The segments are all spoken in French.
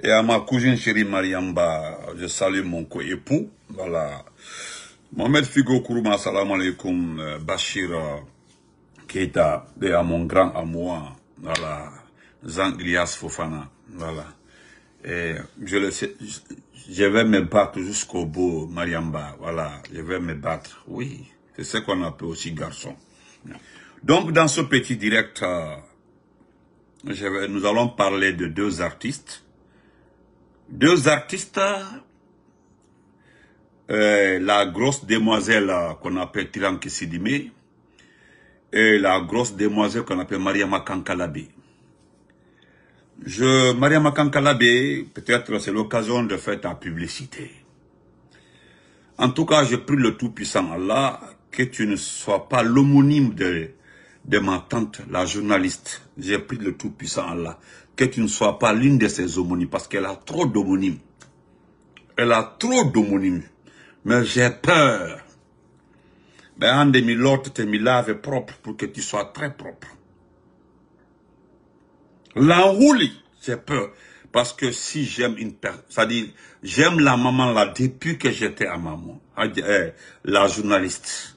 et à ma cousine chérie Mariamba, je salue mon co-époux, voilà. Mohamed Figo Kourouma, salam alaikum, euh, Bachir euh, Keita, et à mon grand amour, voilà, Zanglias Fofana, voilà. Et je le je vais me battre jusqu'au bout, Mariamba, voilà, je vais me battre, oui. C'est ce qu'on appelle aussi garçon. Donc, dans ce petit direct, euh, nous allons parler de deux artistes deux artistes, euh, la grosse demoiselle qu'on appelle Tiran Sidime et la grosse demoiselle qu'on appelle Maria Makankalabé. Je, Maria peut-être c'est l'occasion de faire ta publicité. En tout cas, j'ai pris le Tout-Puissant Allah que tu ne sois pas l'homonyme de, de ma tante, la journaliste. J'ai pris le Tout-Puissant Allah que tu ne sois pas l'une de ces homonymes, parce qu'elle a trop d'homonymes. Elle a trop d'homonymes. Mais j'ai peur. Mais ben, un demi l'autre te mis lave propre pour que tu sois très propre. L'enroule, j'ai peur. Parce que si j'aime une personne, c'est-à-dire, j'aime la maman là depuis que j'étais à maman, eh, la journaliste.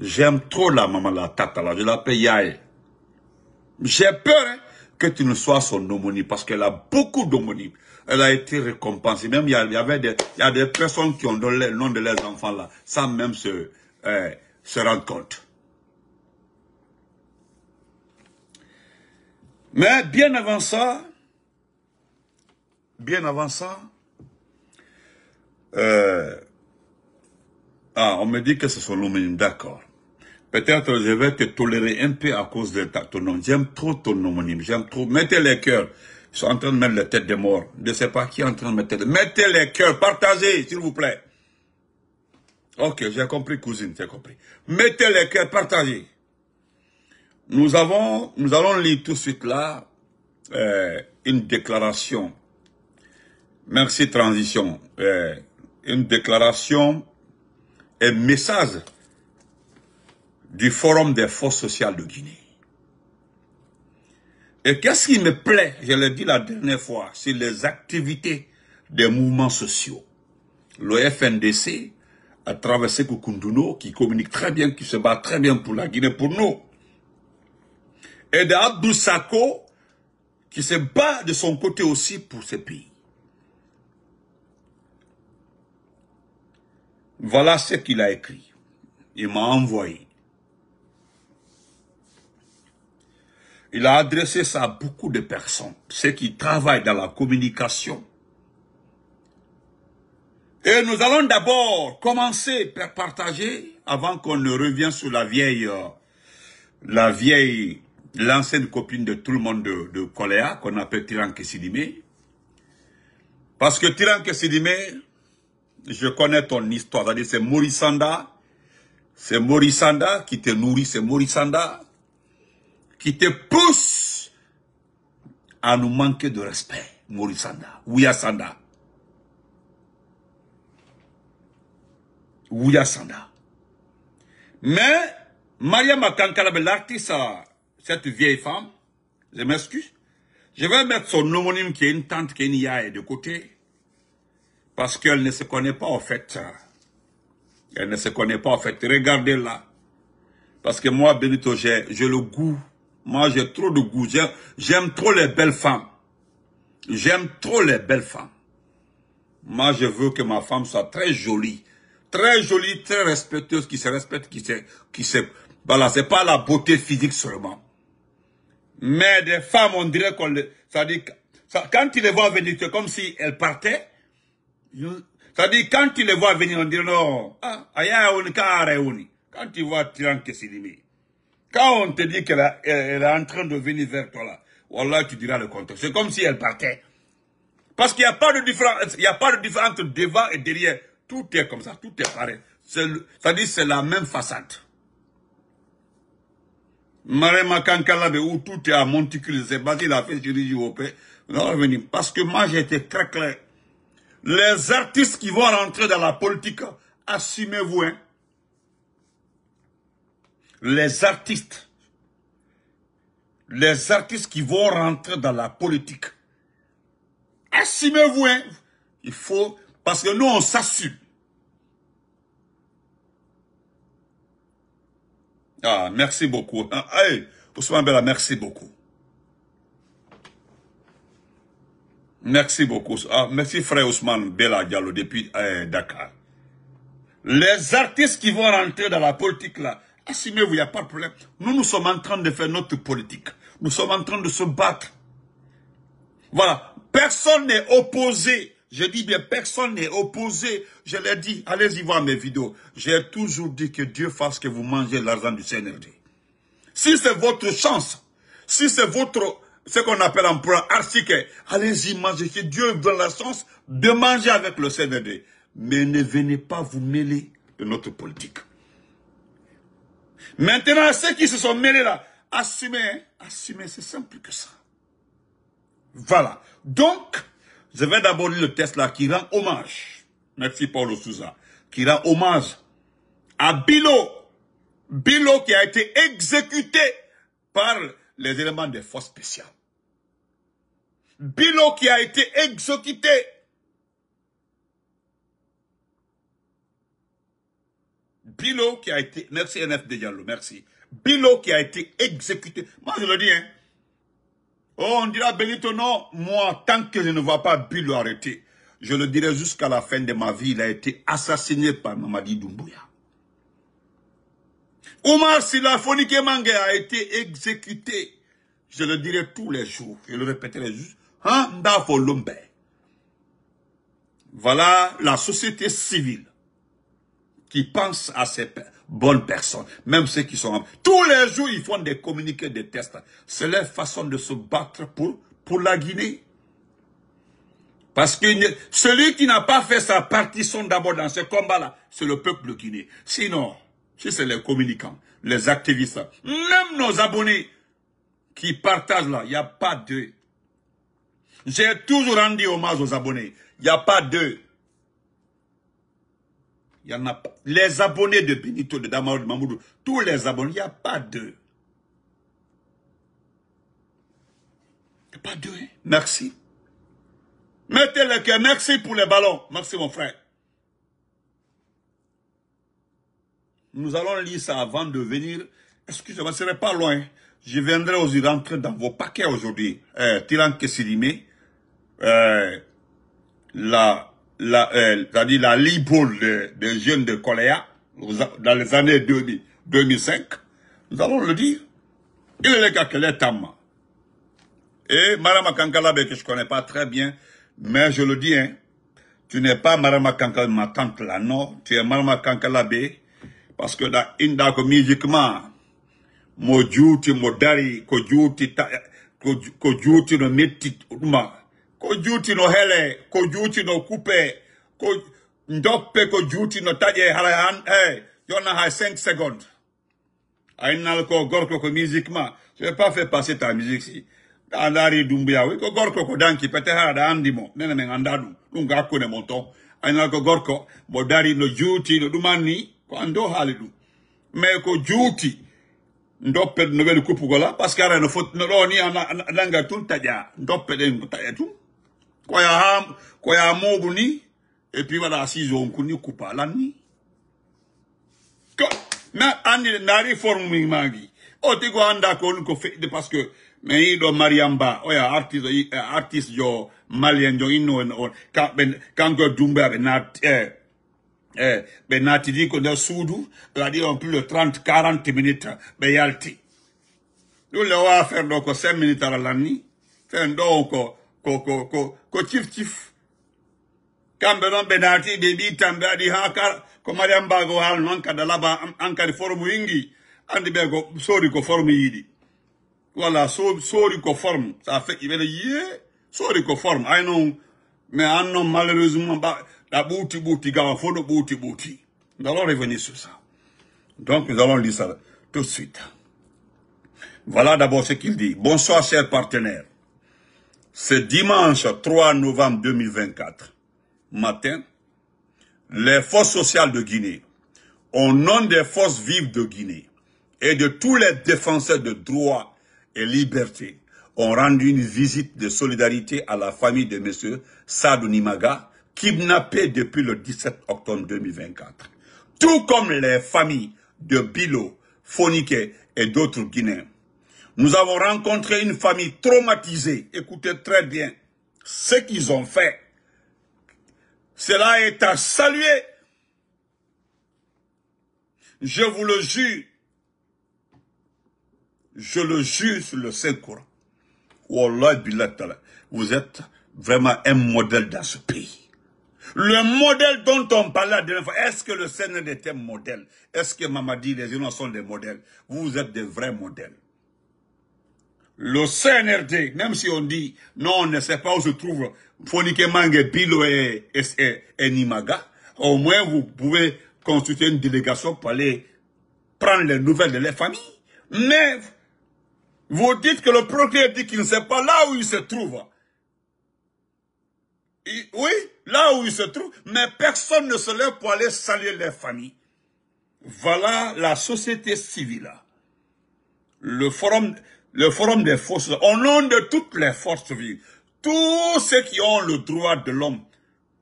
J'aime trop la maman, la tata là, je l'appelle Yael. J'ai peur, hein? que tu ne sois son homonyme, parce qu'elle a beaucoup d'homonymes. Elle a été récompensée. Même il y, avait des, il y a des personnes qui ont donné le nom de leurs enfants là, sans même se, euh, se rendre compte. Mais bien avant ça, bien avant ça, euh, ah, on me dit que c'est son l'homonyme, d'accord. Peut-être je vais te tolérer un peu à cause de ta, ton nom. J'aime trop ton homonyme. J'aime trop. Mettez les cœurs. Ils sont en train de mettre les têtes de mort. Je ne sais pas qui est en train de mettre. Mettez les cœurs. Partagez, s'il vous plaît. Ok, j'ai compris, cousine, j'ai compris. Mettez les cœurs, partagez. Nous avons, nous allons lire tout de suite là euh, une déclaration. Merci transition. Euh, une déclaration, et message du Forum des forces sociales de Guinée. Et qu'est-ce qui me plaît, je l'ai dit la dernière fois, c'est les activités des mouvements sociaux. Le FNDC a traversé Kukunduno, qui communique très bien, qui se bat très bien pour la Guinée, pour nous. Et de Abdou Sako, qui se bat de son côté aussi pour ce pays. Voilà ce qu'il a écrit. Il m'a envoyé. Il a adressé ça à beaucoup de personnes, ceux qui travaillent dans la communication. Et nous allons d'abord commencer par partager, avant qu'on ne revienne sur la vieille, euh, la vieille, l'ancienne copine de tout le monde de, de Coléa, qu'on appelle Tiran Kessidimé. Parce que Tiran Kessidimé, je connais ton histoire, c'est Morissanda. c'est Morissanda qui te nourrit, c'est Morissanda qui te pousse à nous manquer de respect, Sanda. Ouya Sanda. Mais, Maria Makankalabe, l'artiste, cette vieille femme, je m'excuse, je vais mettre son homonyme qui est une tante Kenya de côté, parce qu'elle ne se connaît pas en fait. Elle ne se connaît pas en fait. Regardez-la. Parce que moi, Benito, j'ai le goût moi, j'ai trop de goût. J'aime trop les belles femmes. J'aime trop les belles femmes. Moi, je veux que ma femme soit très jolie. Très jolie, très respectueuse, qui se respecte, qui se... Qui se voilà, c'est pas la beauté physique seulement. Mais des femmes, on dirait qu'on les... Ça dit, ça, quand tu les vois venir, c'est comme si elles partaient. Ça dit, quand tu les vois venir, on dirait non. Ah, aya Quand tu vois... Tiran Kessilimi. Quand on te dit qu'elle est en train de venir vers toi là, Wallah, tu diras le contraire. C'est comme si elle partait. Parce qu'il n'y a pas de différence, a pas de différence entre devant et derrière. Tout est comme ça, tout est pareil. C'est-à-dire c'est la même façade. Marema Kankalabe, où tout est à monticule, c'est basé la a fait Parce que moi, j'étais très clair. Les artistes qui vont rentrer dans la politique, assumez-vous, hein les artistes, les artistes qui vont rentrer dans la politique, assumez-vous, hein, il faut, parce que nous, on s'assume. Ah, merci beaucoup. Ah, Ousmane Bella, merci beaucoup. Merci beaucoup. Ah, merci frère Ousmane Bella Diallo depuis eh, Dakar. Les artistes qui vont rentrer dans la politique là, Assumez-vous, il n'y a pas de problème. Nous, nous sommes en train de faire notre politique. Nous sommes en train de se battre. Voilà. Personne n'est opposé. Je dis bien, personne n'est opposé. Je l'ai dit, allez-y voir mes vidéos. J'ai toujours dit que Dieu fasse que vous mangez l'argent du CNRD. Si c'est votre chance, si c'est votre, ce qu'on appelle en point article, allez-y manger. Que Dieu veut la chance de manger avec le CNRD. Mais ne venez pas vous mêler de notre politique. Maintenant, ceux qui se sont mêlés là, assumer, assumer, c'est simple que ça. Voilà. Donc, je vais d'abord lire le texte là qui rend hommage. Merci Paulo Souza. Qui rend hommage à Bilo. Bilo qui a été exécuté par les éléments des forces spéciales. Bilo qui a été exécuté Bilo qui a été... Merci NFD merci. Bilo qui a été exécuté. Moi, je le dis, hein. Oh, on dira Benito, non. Moi, tant que je ne vois pas Bilo arrêté, je le dirai jusqu'à la fin de ma vie, il a été assassiné par Mamadi Doumbouya. Omar Silafonike Mange a été exécuté. Je le dirai tous les jours. Je le répéterai juste. Hein, voilà la société civile qui pensent à ces bonnes personnes, même ceux qui sont... Tous les jours, ils font des communiqués, des tests. C'est leur façon de se battre pour, pour la Guinée. Parce que celui qui n'a pas fait sa partition d'abord dans ce combat-là, c'est le peuple guinéen. Sinon, si c'est les communicants, les activistes, même nos abonnés qui partagent là, il n'y a pas d'eux. J'ai toujours rendu hommage aux abonnés. Il n'y a pas d'eux. Il y en a pas. Les abonnés de Benito, de Damaro, de Mamoudou, tous les abonnés, il n'y a pas d'eux. Il n'y a pas d'eux. Hein. Merci. Mettez le cœur. Merci pour les ballons. Merci, mon frère. Nous allons lire ça avant de venir. Excusez-moi, ce n'est pas loin. Je viendrai aussi rentrer dans vos paquets aujourd'hui. Euh, Tiran euh, la la, euh, c'est-à-dire la Libre des, jeunes de Coléa, dans les années 2000, 2005, nous allons le dire. Il est le gars qu'elle est Et Marama Kankalabe, que je connais pas très bien, mais je le dis, hein, tu n'es pas Marama Kankalabe, ma tante là, non. Tu es Marama Kankalabe, parce que dans Indako, musiquement, Mojuti, Modari, Kojuti, Kojuti, no Meti, kojuti no hele kojuti no kupe ko ndope kojuti no taje halayan eh yona ha 5 second aina ko gorko ko music ma je pas fait passer ta music si andari dumbia we ko gorko ko danki pete ha da andimo nene men andadu dum ga ko ne monto aina ko gorko mo dari no juti no dumani ko ando halidu me ko juti ndope no wel kupugola parce que ara no fot no ni langa tun taja ndope den taja tun Kwa ya ham, kwa ya mobuni ni, puis voilà si koupa na na mi magi. O te ko anda ko ko de paske me do Mariamba, o ya artist artiste yo malien jo inno en ben na ben ko la plus de 30 40 minutes be Nous le va faire donc 5 minutes à l'année. Faire donc ko ko ko ko chief chief kamɓe noon be naatiɓe mbi ha kar ko mariam hal non ka kada laba an kadi forme wingi andi ɓe ko ko forme yidi voilà sori ko form ça feƴƴi ɓeɗa yé sori ko form i know mais an malheureusement la ɓuuti ɓuuti gawa fof ɗo ɓuuti ɓuuti nous allons revenir sur ça donc nous allons lire ça tout de suite voilà d'abord ce qu'il dit bonsoir chers partenaires ce dimanche 3 novembre 2024, matin, les forces sociales de Guinée, au nom des forces vives de Guinée et de tous les défenseurs de droits et libertés, ont rendu une visite de solidarité à la famille de M. Sadou Nimaga, kidnappé depuis le 17 octobre 2024. Tout comme les familles de Bilo, Fonike et d'autres Guinéens nous avons rencontré une famille traumatisée. Écoutez très bien ce qu'ils ont fait. Cela est à saluer. Je vous le jure. Je le jure sur le saint courant Vous êtes vraiment un modèle dans ce pays. Le modèle dont on parlait la dernière fois, est-ce que le Seigneur était un modèle Est-ce que Mamadi, les gens sont des modèles Vous êtes des vrais modèles. Le CNRD, même si on dit, non, on ne sait pas où se trouve Fonike Mange, Bilo et, Nimaga, au moins vous pouvez constituer une délégation pour aller prendre les nouvelles de les familles. Mais vous dites que le procureur dit qu'il ne sait pas là où il se trouve. oui, là où il se trouve, mais personne ne se lève pour aller saluer les familles. Voilà la société civile. Le forum, le forum des forces, au nom de toutes les forces vives, tous ceux qui ont le droit de l'homme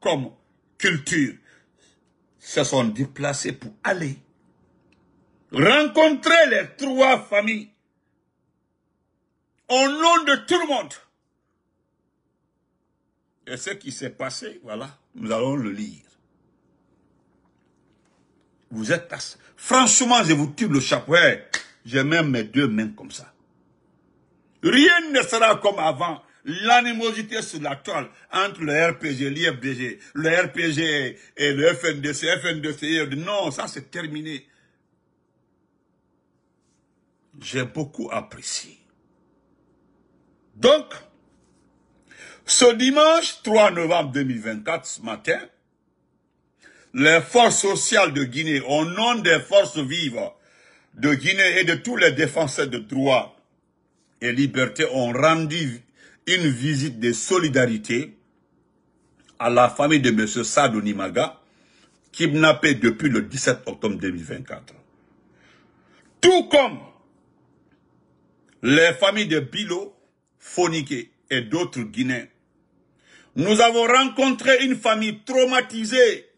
comme culture, se sont déplacés pour aller rencontrer les trois familles au nom de tout le monde. Et ce qui s'est passé, voilà, nous allons le lire. Vous êtes... Franchement, je vous tue le chapeau. J'ai même mes deux mains comme ça. Rien ne sera comme avant. L'animosité sur la toile entre le RPG, l'IFDG, le RPG et le FNDC, FNDC, non, ça c'est terminé. J'ai beaucoup apprécié. Donc, ce dimanche 3 novembre 2024, ce matin, les forces sociales de Guinée, au nom des forces vives de Guinée et de tous les défenseurs de droits, et Liberté ont rendu une visite de solidarité à la famille de M. Sadou Nimaga, kidnappé depuis le 17 octobre 2024. Tout comme les familles de Bilo, Fonike et d'autres Guinéens. Nous avons rencontré une famille traumatisée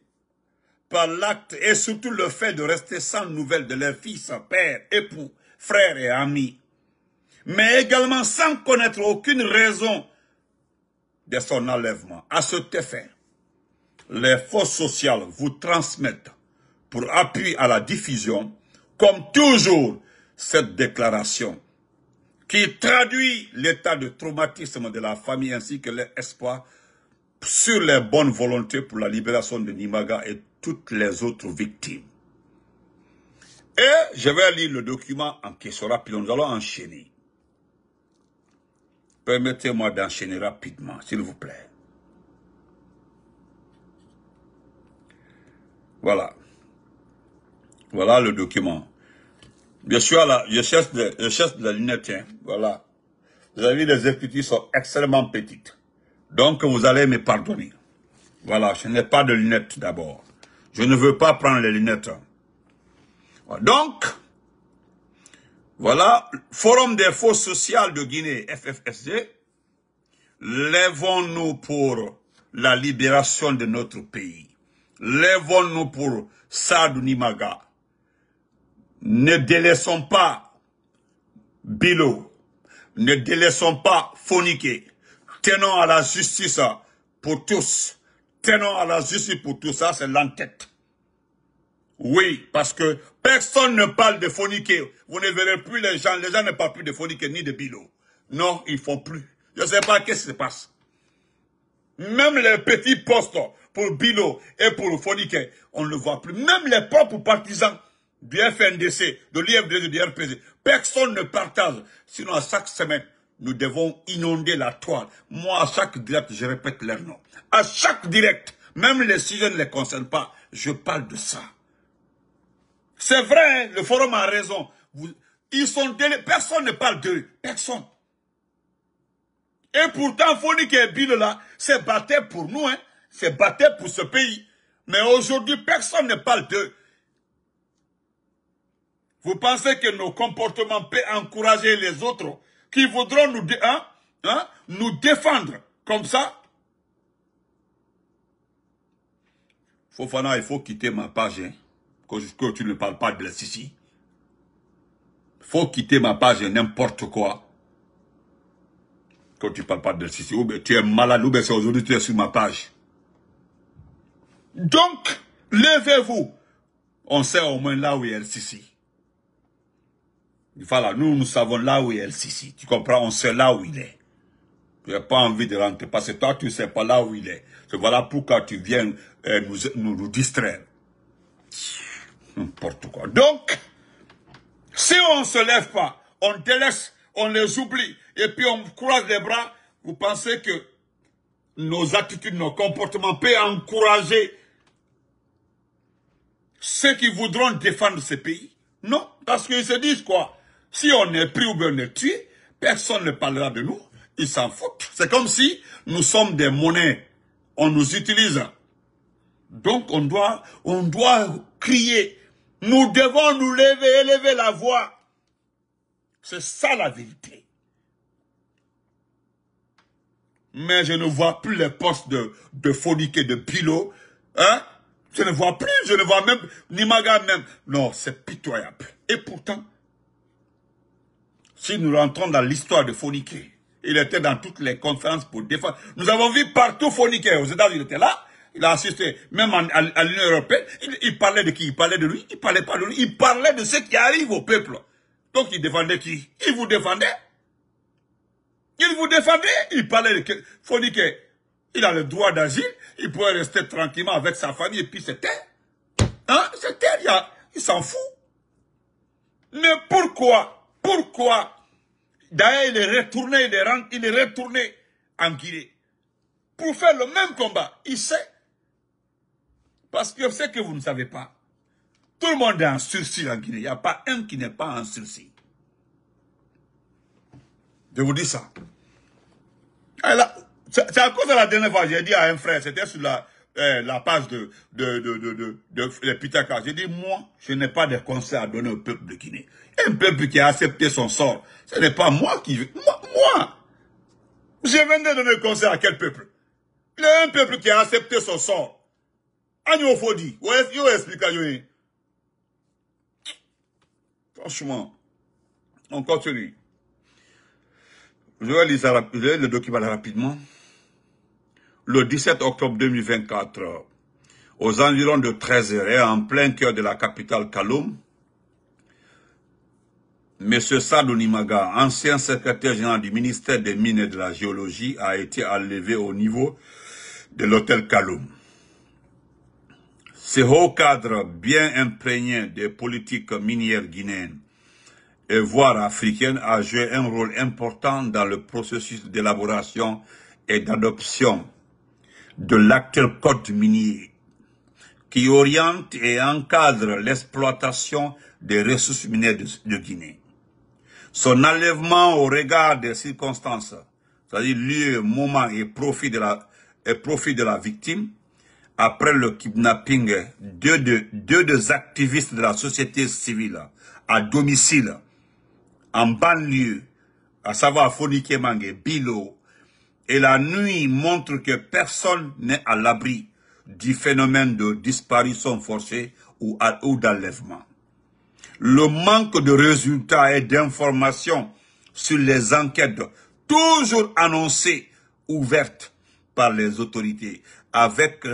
par l'acte et surtout le fait de rester sans nouvelles de leurs fils, père, époux, frères et amis mais également sans connaître aucune raison de son enlèvement. À ce effet, les forces sociales vous transmettent pour appui à la diffusion, comme toujours, cette déclaration qui traduit l'état de traumatisme de la famille ainsi que l'espoir sur les bonnes volontés pour la libération de Nimaga et toutes les autres victimes. Et je vais lire le document en question. puis nous allons enchaîner. Permettez-moi d'enchaîner rapidement, s'il vous plaît. Voilà. Voilà le document. Bien sûr, la, je cherche de, la lunette, hein. Voilà. Vous avez les écritures sont extrêmement petites. Donc, vous allez me pardonner. Voilà. Je n'ai pas de lunettes d'abord. Je ne veux pas prendre les lunettes. Donc, voilà, Forum des forces sociales de Guinée, FFSG. Lèvons-nous pour la libération de notre pays. Lèvons-nous pour Sadou Nimaga. Ne délaissons pas Bilo. Ne délaissons pas Foniqué. Tenons à la justice pour tous. Tenons à la justice pour tous. Ça, c'est l'entête. Oui, parce que personne ne parle de forniquer. Vous ne verrez plus les gens. Les gens ne parlent plus de forniquer ni de bilo. Non, ils font plus. Je ne sais pas ce qui se passe. Même les petits postes pour bilo et pour forniquer, on ne le voit plus. Même les propres partisans du FNDC, de l'IFDC, du RPC, personne ne partage. Sinon, à chaque semaine, nous devons inonder la toile. Moi, à chaque direct, je répète leur nom. À chaque direct, même les sujets ne les concernent pas, je parle de ça. C'est vrai, hein, le forum a raison. ils sont personne ne parle d'eux, personne. Et pourtant, Fonique et Bill là, se battaient pour nous, hein, se battaient pour ce pays. Mais aujourd'hui, personne ne parle d'eux. Vous pensez que nos comportements peuvent encourager les autres qui voudront nous, hein, hein, nous défendre comme ça Fofana, il faut quitter ma page que tu ne parles pas de la Sissi. Faut quitter ma page et n'importe quoi. Quand tu parles pas de la Sissi, tu es malade, ou c'est aujourd'hui tu es sur ma page. Donc, levez-vous. On sait au moins là où est la Sissi. nous, nous savons là où est le Sissi. Tu comprends? On sait là où il est. Tu n'as pas envie de rentrer parce que toi, tu ne sais pas là où il est. voilà pourquoi tu viens euh, nous, nous distraire. N'importe quoi. Donc, si on ne se lève pas, on délaisse, on les oublie, et puis on croise les bras, vous pensez que nos attitudes, nos comportements peuvent encourager ceux qui voudront défendre ce pays Non, parce qu'ils se disent quoi Si on est pris ou bien est tué, personne ne parlera de nous, ils s'en foutent. C'est comme si nous sommes des monnaies, on nous utilise. Donc on doit, on doit crier nous devons nous lever, élever la voix. C'est ça la vérité. Mais je ne vois plus les postes de, de et de Pilo. Hein? Je ne vois plus, je ne vois même, ni Maga même. Non, c'est pitoyable. Et pourtant, si nous rentrons dans l'histoire de Fonique, il était dans toutes les conférences pour défendre. Nous avons vu partout Fonique. Aux États-Unis, il était là il a assisté, même à, l'Union européenne, il, parlait de qui Il parlait de lui Il parlait pas de lui. Il parlait de ce qui arrive au peuple. Donc il défendait qui Il vous défendait. Il vous défendait. Il parlait de... faut dire que il a le droit d'asile. Il pourrait rester tranquillement avec sa famille et puis c'était. Hein C'était, il, il s'en fout. Mais pourquoi Pourquoi D'ailleurs, il est retourné, il est, il est retourné en Guinée. Pour faire le même combat, il sait parce que ce que vous ne savez pas, tout le monde est en sursis en Guinée. Il n'y a pas un qui n'est pas en sursis. Je vous dis ça. Ah, c'est à cause de la dernière fois, j'ai dit à un frère, c'était sur la, euh, page de, de, de, J'ai dit, moi, je n'ai pas de conseils à donner au peuple de Guinée. Un peuple qui a accepté son sort. Ce n'est pas moi qui... Moi, moi Je viens de donner conseil à quel peuple Il y a un peuple qui a accepté son sort. Où est fodi, Franchement, on continue. Je vais lire le document rapidement. Le 17 octobre 2024, aux environs de 13 et en plein cœur de la capitale Kaloum, M. Sadou Nimaga, ancien secrétaire général du ministère des Mines et de la Géologie, a été enlevé au niveau de l'hôtel Kaloum. Ce haut cadre bien imprégné des politiques minières guinéennes et voire africaines a joué un rôle important dans le processus d'élaboration et d'adoption de l'actuel code minier qui oriente et encadre l'exploitation des ressources minières de, Guinée. Son enlèvement au regard des circonstances, c'est-à-dire lieu, moment et profit de la, et profit de la victime, après le kidnapping de deux, deux, activistes de la société civile à domicile, en banlieue, à savoir Fonike Mange, Bilo, et la nuit montre que personne n'est à l'abri du phénomène de disparition forcée ou, ou d'enlèvement. Le manque de résultats et d'informations sur les enquêtes toujours annoncées, ouvertes par les autorités, avec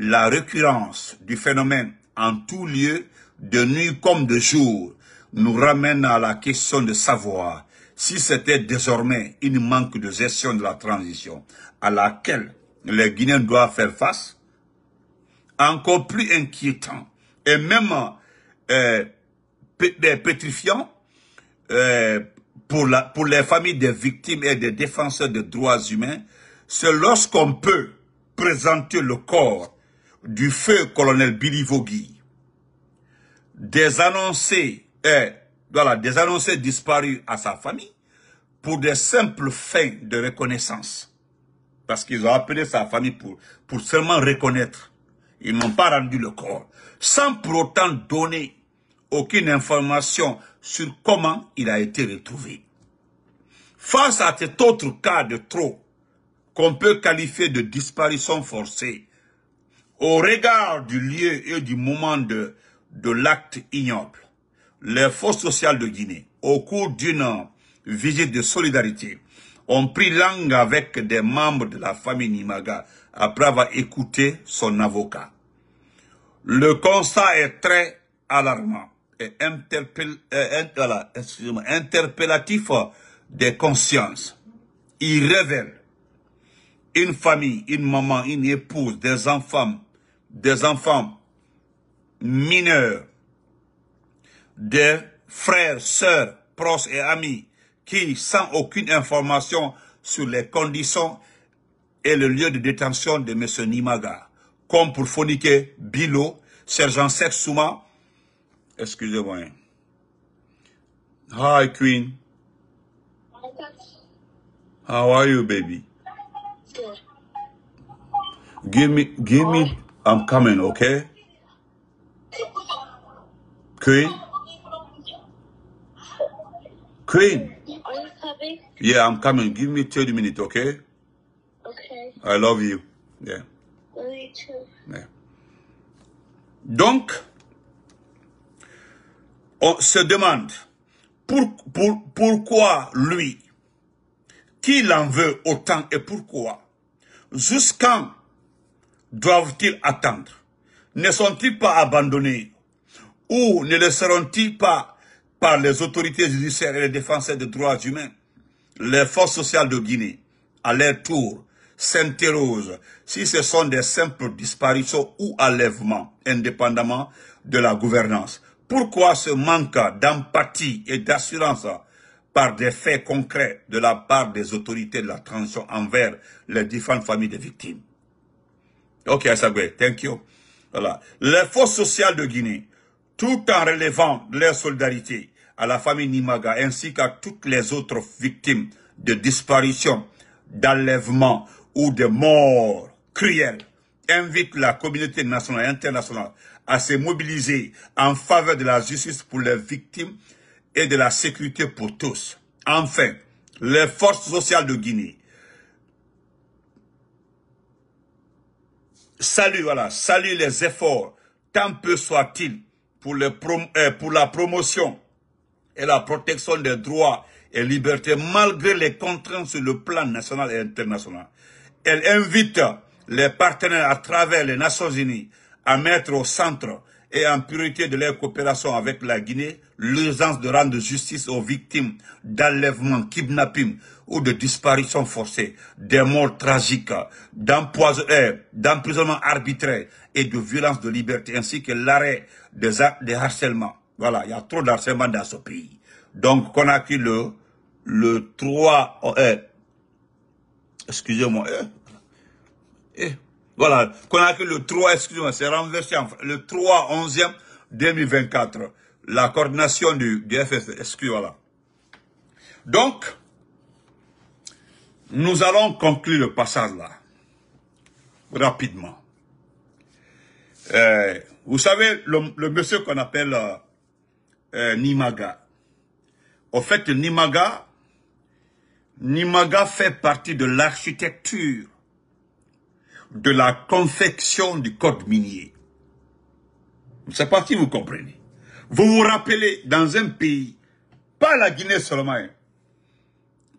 la récurrence du phénomène en tout lieu, de nuit comme de jour, nous ramène à la question de savoir si c'était désormais une manque de gestion de la transition à laquelle les Guinéens doivent faire face, encore plus inquiétant et même euh, pétrifiant euh, pour, la, pour les familles des victimes et des défenseurs des droits humains, c'est lorsqu'on peut présenter le corps du feu colonel Billy Vogui, des annoncés, euh, voilà, des disparus à sa famille pour des simples fins de reconnaissance. Parce qu'ils ont appelé sa famille pour, pour seulement reconnaître. Ils n'ont pas rendu le corps. Sans pour autant donner aucune information sur comment il a été retrouvé. Face à cet autre cas de trop, qu'on peut qualifier de disparition forcée, au regard du lieu et du moment de, de l'acte ignoble, les forces sociales de Guinée, au cours d'une visite de solidarité, ont pris langue avec des membres de la famille Nimaga après avoir écouté son avocat. Le constat est très alarmant et euh, interpellatif des consciences. Il révèle une famille, une maman, une épouse, des enfants des enfants mineurs, des frères, sœurs, proches et amis qui, sans aucune information sur les conditions et le lieu de détention de M. Nimaga, comme pour Fonike Bilo, Sergent Souma, excusez-moi, Hi, Queen. How are you, baby? Give me, give me, I'm coming, okay? Queen? Queen? Yeah, I'm coming. Give me 30 minutes, okay? Okay. I love you. Yeah. Love you too. Yeah. Donc, on se demande pour, pour, pourquoi lui, qui l'en veut autant et pourquoi, Jusqu'à doivent-ils attendre Ne sont-ils pas abandonnés Ou ne le seront-ils pas par les autorités judiciaires et les défenseurs des droits humains Les forces sociales de Guinée, à leur tour, s'interrogent si ce sont des simples disparitions ou enlèvements, indépendamment de la gouvernance. Pourquoi ce manque d'empathie et d'assurance par des faits concrets de la part des autorités de la transition envers les différentes familles des victimes Ok, Asagwe, thank you. Voilà. forces sociales de Guinée, tout en relevant leur solidarité à la famille Nimaga ainsi qu'à toutes les autres victimes de disparition, d'enlèvement ou de morts cruelle, invite la communauté nationale et internationale à se mobiliser en faveur de la justice pour les victimes et de la sécurité pour tous. Enfin, les forces sociales de Guinée Salue, voilà, salue les efforts, tant peu soit-il, pour, euh, pour, la promotion et la protection des droits et libertés, malgré les contraintes sur le plan national et international. Elle invite les partenaires à travers les Nations Unies à mettre au centre et en purité de leur coopération avec la Guinée, l'urgence de rendre justice aux victimes d'enlèvements, kidnapping ou de disparitions forcées, des morts tragiques, euh, d'emprisonnement arbitraires et de violences de liberté, ainsi que l'arrêt des, des harcèlements. Voilà, il y a trop d'harcèlement dans ce pays. Donc, qu'on a qui le, le 3... Euh, excusez-moi. hein voilà, qu'on a que le 3, excusez-moi, c'est renversé le 3 11e 2024. La coordination du, du excusez-moi. Voilà. Donc, nous allons conclure le passage là, rapidement. Euh, vous savez, le, monsieur qu'on appelle euh, euh, Nimaga, au fait, Nimaga, Nimaga fait partie de l'architecture de la confection du code minier. C'est parti, pas si vous comprenez. Vous vous rappelez, dans un pays, pas la Guinée seulement, hein,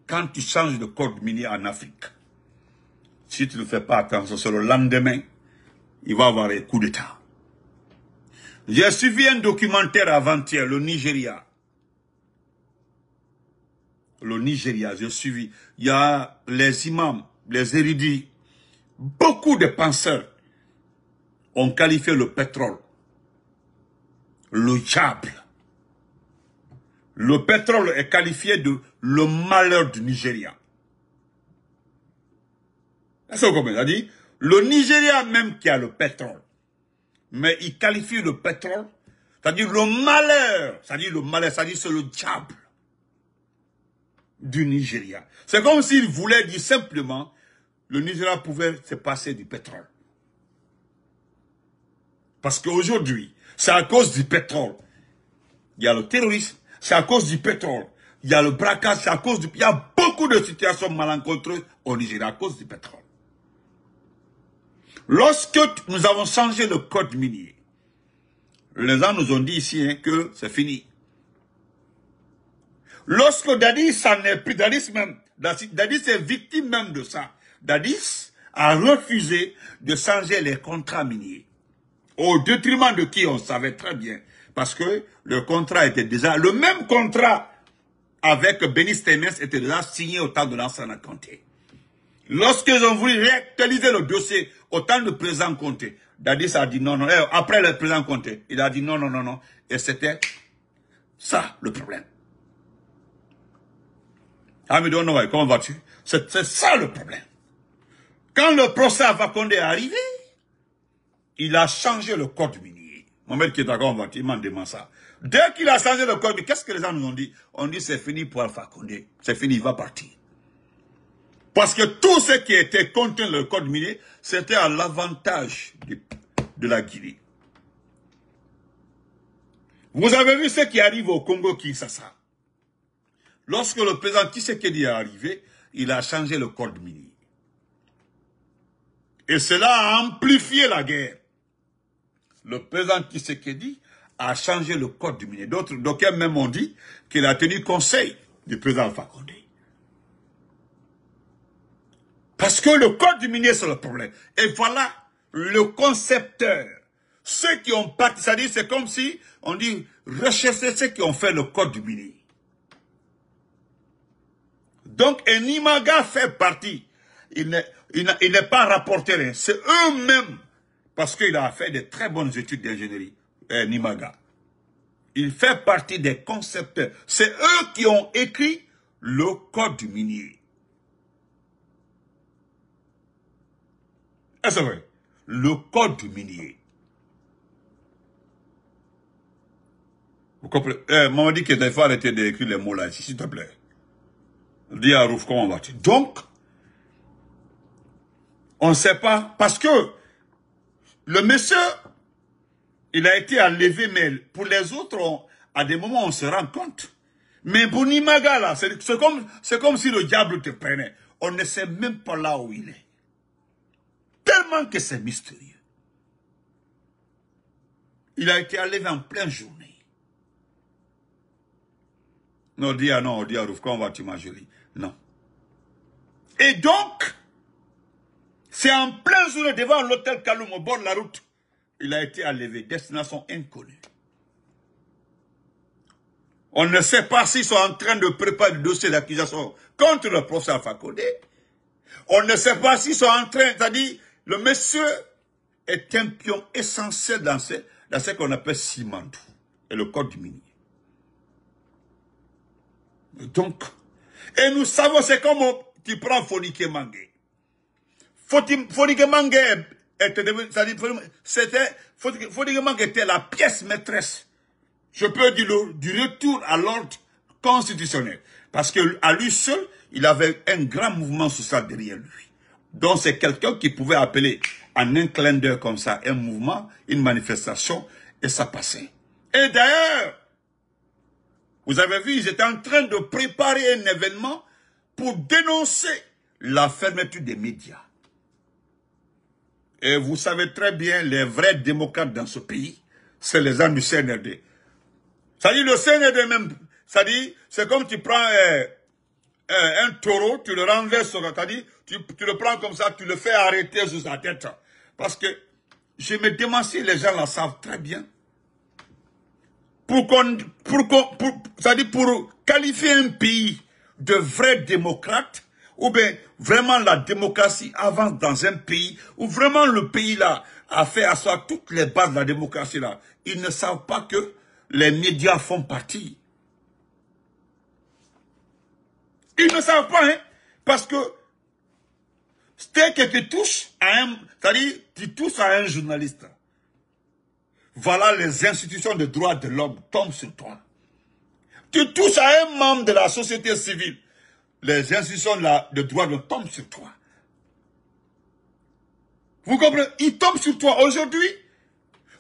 quand tu changes de code minier en Afrique, si tu ne fais pas attention, c'est le lendemain, il va y avoir un coup d'État. J'ai suivi un documentaire avant-hier, le Nigeria. Le Nigeria, j'ai suivi. Il y a les imams, les érudits Beaucoup de penseurs ont qualifié le pétrole, le diable. Le pétrole est qualifié de le malheur du Nigeria. C'est ce Le Nigeria même qui a le pétrole, mais il qualifie le pétrole, c'est-à-dire le malheur, c'est-à-dire le malheur, c'est-à-dire c'est le diable du Nigeria. C'est comme s'il voulait dire simplement le Nigeria pouvait se passer du pétrole. Parce qu'aujourd'hui, c'est à cause du pétrole. Il y a le terrorisme, c'est à cause du pétrole. Il y a le braquage, c'est à cause du... pétrole. Il y a beaucoup de situations malencontreuses au Nigeria à cause du pétrole. Lorsque nous avons changé le code minier, les gens nous ont dit ici hein, que c'est fini. Lorsque Dadi, s'en est pris, Dadis même, Dadis est victime même de ça. Dadis a refusé de changer les contrats miniers. Au détriment de qui on savait très bien. Parce que le contrat était déjà, le même contrat avec Benny était déjà signé au temps de l'ancien Comté. Lorsqu'ils ont voulu réactualiser le dossier au temps de présent Comté, Dadis a dit non, non, eh, après le présent Comté, il a dit non, non, non, non. Et c'était ça le problème. Ah, comment vas-tu C'est ça le problème. Quand le procès à Fakonde est arrivé, il a changé le code minier. Mohamed qui est d'accord, il m'a demandé ça. Dès qu'il a changé le code, qu'est-ce que les gens nous ont dit On dit c'est fini pour Alpha Condé. C'est fini, il va partir. Parce que tout ce qui était contenu le code minier, c'était à l'avantage de, la Guinée. Vous avez vu ce qui arrive au Congo Kinshasa. Lorsque le président Tshisekedi est arrivé, il a changé le code minier. Et cela a amplifié la guerre. Le président Tshisekedi a changé le code du minier. D'autres, d'aucuns même ont dit qu'il a tenu conseil du président Fakonde. Parce que le code du minier, c'est le problème. Et voilà le concepteur. Ceux qui ont participé, cest c'est comme si on dit, recherchez ceux qui ont fait le code du minier. Donc, Enimaga fait partie il n'est pas rapporteur. C'est eux-mêmes. Parce qu'il a fait de très bonnes études d'ingénierie, euh, Nimaga. Il fait partie des concepteurs. C'est eux qui ont écrit le code minier. Est-ce vrai? Le code minier. Vous comprenez? Euh, maman dit qu'il faut arrêter d'écrire les mots là, s'il te plaît. Dis à Rouf, comment vas-tu? Donc, on ne sait pas. Parce que le monsieur, il a été enlevé, mais pour les autres, à des moments, on se rend compte. Mais Nimaga, là, c'est comme, si le diable te prenait. On ne sait même pas là où il est. Tellement que c'est mystérieux. Il a été enlevé en pleine journée. On dit, non, on dit, à on va Non. Et donc, c'est en plein jour devant l'hôtel Kaloum, au bord de la route. Il a été enlevé. Destination inconnue. On ne sait pas s'ils sont en train de préparer le dossier d'accusation contre le procès Alpha On ne sait pas s'ils sont en train, c'est-à-dire, le monsieur est un pion essentiel dans ce, dans ce qu'on appelle Simandou et le code du minier. Donc, et nous savons, c'est comme tu prends Foniké Mangué. Fodigue Mangue était C'était, était la pièce maîtresse. Je peux dire du retour à l'ordre constitutionnel. Parce que à lui seul, il avait un grand mouvement social derrière lui. Donc c'est quelqu'un qui pouvait appeler en un clin d'œil comme ça, un mouvement, une manifestation, et ça passait. Et d'ailleurs, vous avez vu, j'étais en train de préparer un événement pour dénoncer la fermeture des médias. Et vous savez très bien, les vrais démocrates dans ce pays, c'est les gens du CNRD. Ça dit, le CNRD même, ça dit, c'est comme tu prends euh, euh, un taureau, tu le renverses, Ça tu, le prends comme ça, tu le fais arrêter sous sa tête. Parce que, je me demande si les gens la savent très bien. Pour qu'on, pour pour qualifier un pays de vrai démocrate, ou bien vraiment la démocratie avance dans un pays où vraiment le pays là a fait asseoir toutes les bases de la démocratie là, ils ne savent pas que les médias font partie. Ils ne savent pas, hein, parce que c'est que tu touches à un, cest à tu touches à un journaliste. Voilà les institutions de droit de l'homme tombent sur toi. Tu touches à un membre de la société civile les institutions de droit de tombent sur toi. Vous comprenez Ils tombent sur toi aujourd'hui.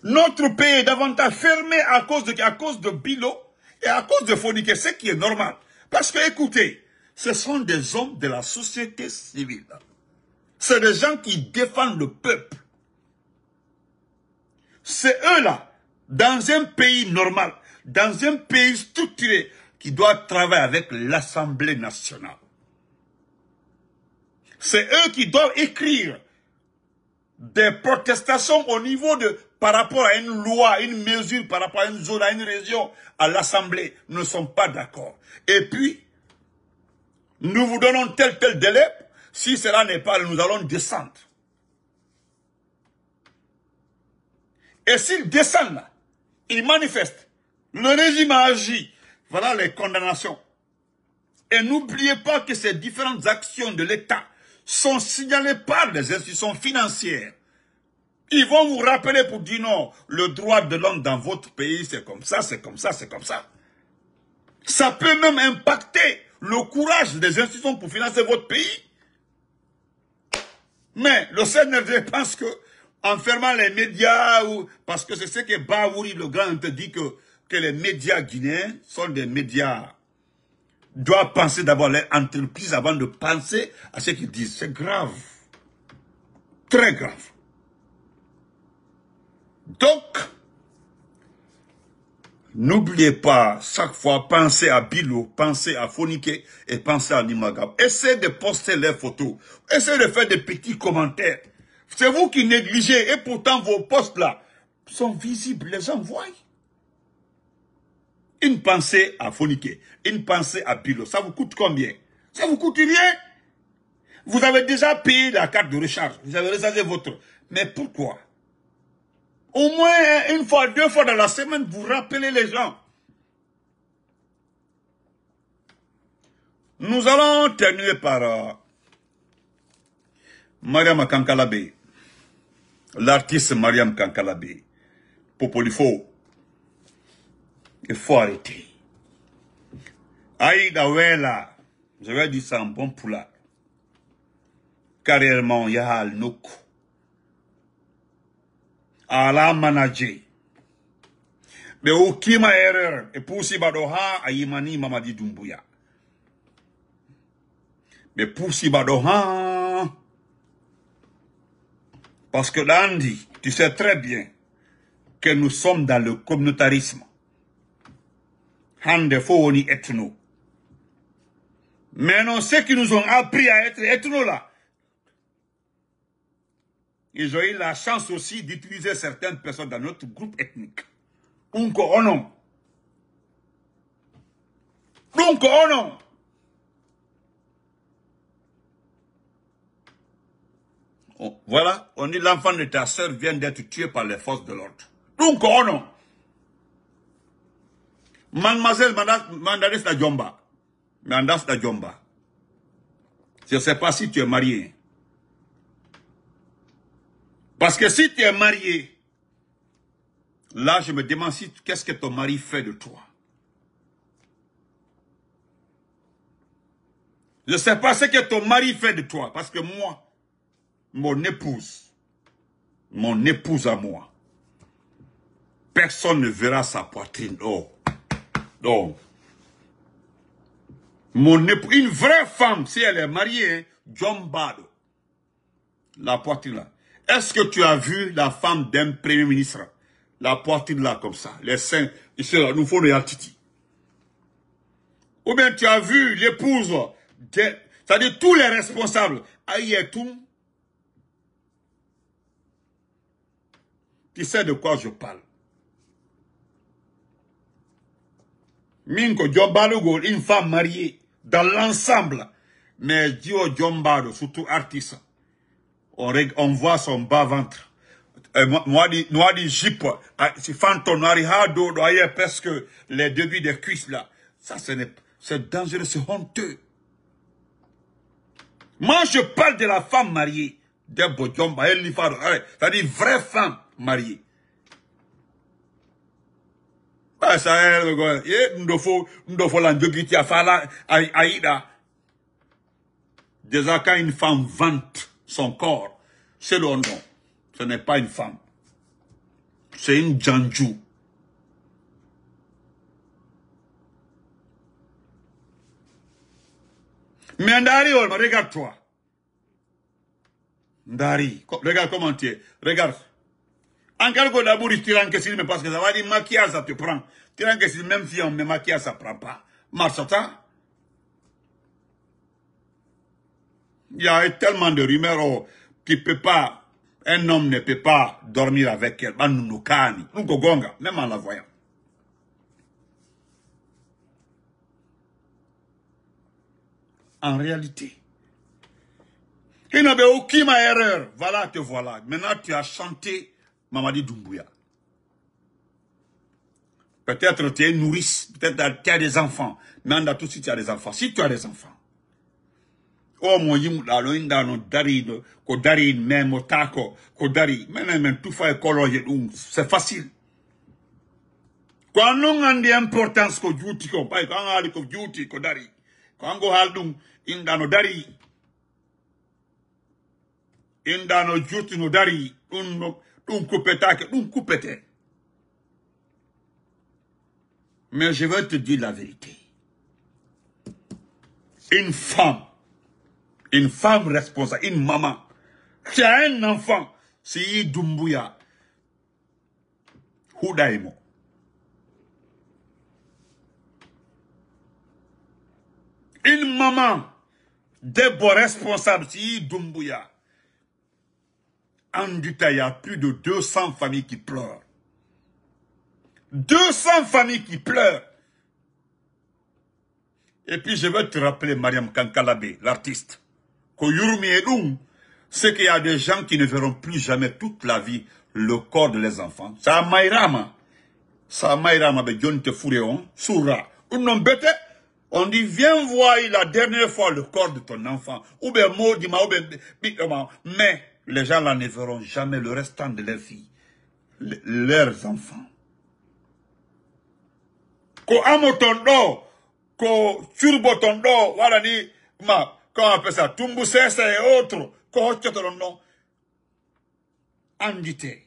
Notre pays est davantage fermé à cause de, à cause de Bilo et à cause de Fonique, ce qui est normal. Parce que, écoutez, ce sont des hommes de la société civile. C'est des gens qui défendent le peuple. C'est eux-là, dans un pays normal, dans un pays structuré, qui doit travailler avec l'Assemblée nationale. C'est eux qui doivent écrire des protestations au niveau de, par rapport à une loi, une mesure, par rapport à une zone, à une région, à l'Assemblée, ne sont pas d'accord. Et puis, nous vous donnons tel, tel délai. Si cela n'est pas, nous allons descendre. Et s'ils descendent, ils manifestent. Le régime a agi. Voilà les condamnations. Et n'oubliez pas que ces différentes actions de l'État sont signalées par les institutions financières. Ils vont vous rappeler pour dire non, le droit de l'homme dans votre pays, c'est comme ça, c'est comme ça, c'est comme ça. Ça peut même impacter le courage des institutions pour financer votre pays. Mais le CNRD pense que, en fermant les médias, ou, parce que c'est ce que Baouri, le grand, te dit que que les médias guinéens sont des médias doivent penser d'abord les entreprises avant de penser à ce qu'ils disent. C'est grave. Très grave. Donc, n'oubliez pas, chaque fois, pensez à Bilo, pensez à Fonike et pensez à Nimagab. Essayez de poster les photos. Essayez de faire des petits commentaires. C'est vous qui négligez et pourtant vos posts là sont visibles, les gens voient. Une pensée à forniquer, une pensée à pilo, ça vous coûte combien Ça vous coûte rien Vous avez déjà payé la carte de recharge, vous avez rechargé votre... Mais pourquoi Au moins hein, une fois, deux fois dans la semaine, vous rappelez les gens. Nous allons terminer par euh, Mariam Kankalabé, l'artiste Mariam Kankalabé, Popolifo. Il faut arrêter. Aïda Je vais dire ça en bon poula. Carrément, Yahal Nouk. Ala manager. Mais au qui ma erreur, et pour si badoha, aïmani mamadi dumbuya. Mais pour si badoha, parce que Landi tu sais très bien que nous sommes dans le communautarisme hande ethno mais non ceux qui nous ont appris à être ethno là ils ont eu la chance aussi d'utiliser certaines personnes dans notre groupe ethnique non Donc, unko ono oh, Voilà, on dit l'enfant de ta sœur vient d'être tué par les forces de l'ordre. Donc, oh non Mademoiselle Dajomba. Mandas Je ne sais pas si tu es marié. Parce que si tu es marié, là je me demande qu'est-ce que ton mari fait de toi. Je ne sais pas ce que ton mari fait de toi. Parce que moi, mon épouse, mon épouse à moi, personne ne verra sa poitrine. Oh, donc, mon époux, une vraie femme, si elle est mariée, hein, John Bado, la poitrine là. Est-ce que tu as vu la femme d'un premier ministre, la poitrine là comme ça, les seins, ici là, nous faut Titi. Ou bien tu as vu l'épouse, c'est-à-dire tous les responsables, tout. tu sais de quoi je parle. Minko go, une femme mariée, dans l'ensemble. Mais Dio Djombado, surtout artiste, on, voit son bas-ventre. Noadi euh, Jip, Fanton, ah, Noari Hado, parce que les débuts des cuisses là, ça c'est dangereux, c'est honteux. Moi je parle de la femme mariée, de Bojomba, elle c'est-à-dire vraie femme mariée ye ndofo ndofo la aida. Déjà quand une femme vante son corps, c'est le nom. Ce n'est pas une femme. C'est une janjou. Mais Ndari oh, regarde-toi. Ndari, regarde comment tu es. Regarde. Encore que d'abord, il tire en question, mais parce que ça va dire, maquillage, ça te prend. Tire en question, même si on me maquillage, ça prend pas. Marsata. Il y a tellement de rumeurs oh, qui peut pas, un homme ne peut pas dormir avec elle. Bah, nous nous nous gogonga, même en la voyant. En réalité, il n'avait aucune erreur. Voilà, te voilà. Maintenant, tu as chanté Mamadi Doumbouya. Peut-être tu es nourrice, peut-être tu as des enfants. Mais on a tous si tu as des enfants. Si tu as des enfants. Oh mon yim la dans nos dari ko dari même tako ko dari même même tout fait c'est facile ko non des importance ko juti ko pay ko ngali ko juti ko dari ko ango haldum inda no dari inda no juti no dari dun mais je vais te dire la vérité. Une femme, une femme responsable, une maman, qui a un enfant, c'est Dumbuya. Houdaïmo. Une maman, Debo responsable, c'est Dumbuya. En Duta, il y a plus de 200 familles qui pleurent. 200 familles qui pleurent. Et puis je veux te rappeler Mariam Kankalabe, l'artiste. C'est qu'il y a des gens qui ne verront plus jamais toute la vie le corps de leurs enfants. Ça maïrama. Ça maïrama, ben, John te on soura. On dit, viens voir la dernière fois le corps de ton enfant. Ou bien, dis-moi, ou bien, euh, mais, les gens verront jamais le restant de leur vie, leurs enfants. Ko amotondo, ko churbotondo, warani, ma, comment on appelle ça, tumbusese et autres, ko e hochotolondo, endité.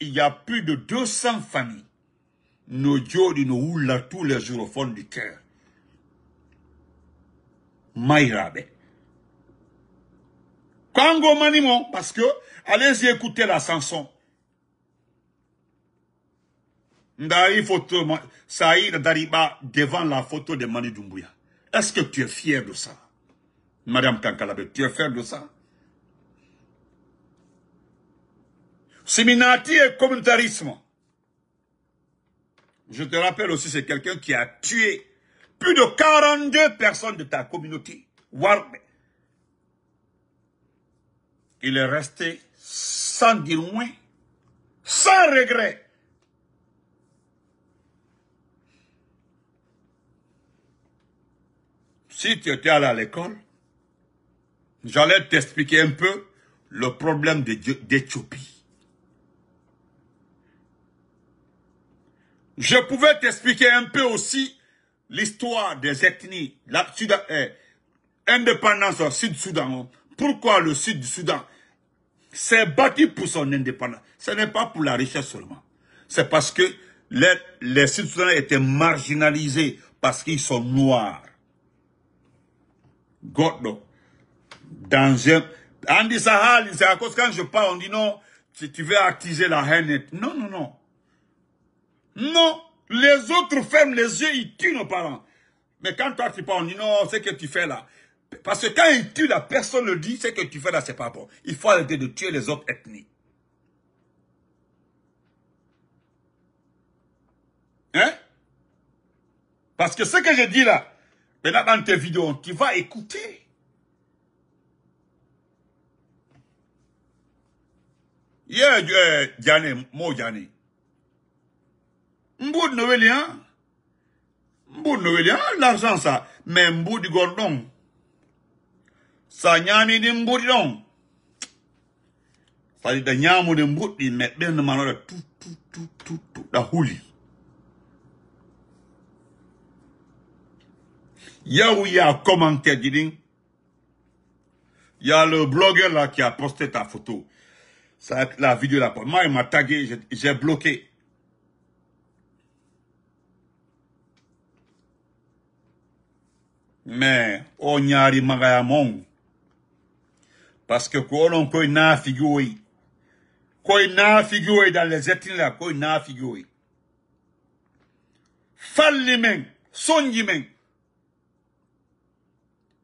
Il y a plus de 200 familles. Nos jodi, nous oula tous les jours au fond du cœur. Maïrabe. Kango Manimo, parce que, allez-y écouter la chanson. Ndari photo, Saïd Dariba devant la photo de Mani Doumbouya. Est-ce que tu es fier de ça? Madame Kankalabe, tu es fier de ça? Séminati et communautarisme. Je te rappelle aussi, c'est quelqu'un qui a tué plus de 42 personnes de ta communauté. Warbe il est resté sans dire moins, sans regret. Si tu étais allé à l'école, j'allais t'expliquer un peu le problème d'Éthiopie. Je pouvais t'expliquer un peu aussi l'histoire des ethnies, l'indépendance eh, au Sud-Soudan, pourquoi le sud du Soudan s'est battu pour son indépendance Ce n'est pas pour la richesse seulement. C'est parce que les, les Sud-Soudanais étaient marginalisés parce qu'ils sont noirs. Gordo, dans un... Andy Sahal, c'est à cause quand je parle, on dit non, si tu veux attiser la haine. Non, non, non. Non, les autres ferment les yeux, ils tuent nos parents. Mais quand toi tu parles, on dit non, ce que tu fais là, parce que quand il tue la personne le dit, Ce que tu fais là, c'est pas bon. Il faut arrêter de tuer les autres ethnies. Hein? Parce que ce que je dis là, maintenant dans tes vidéos, tu vas écouter. Hier, yeah, euh, Diane, mo Diane. Mboud Noëlien. Mboud hein? l'argent ça. Mais Mboud Gordon. Ça tout, tout, tout, tout, tout, tout, tout, tout tout tout tout tout tout tout tout commentaire tout tout Il y a le blogueur là qui a posté ta photo. Ça, la vidéo là. Moi, il m'a tagué, j'ai bloqué. Mais, on y a parce que on n'a figui figuré. figui n'a figure dans le zetin la, na Fal men, son men.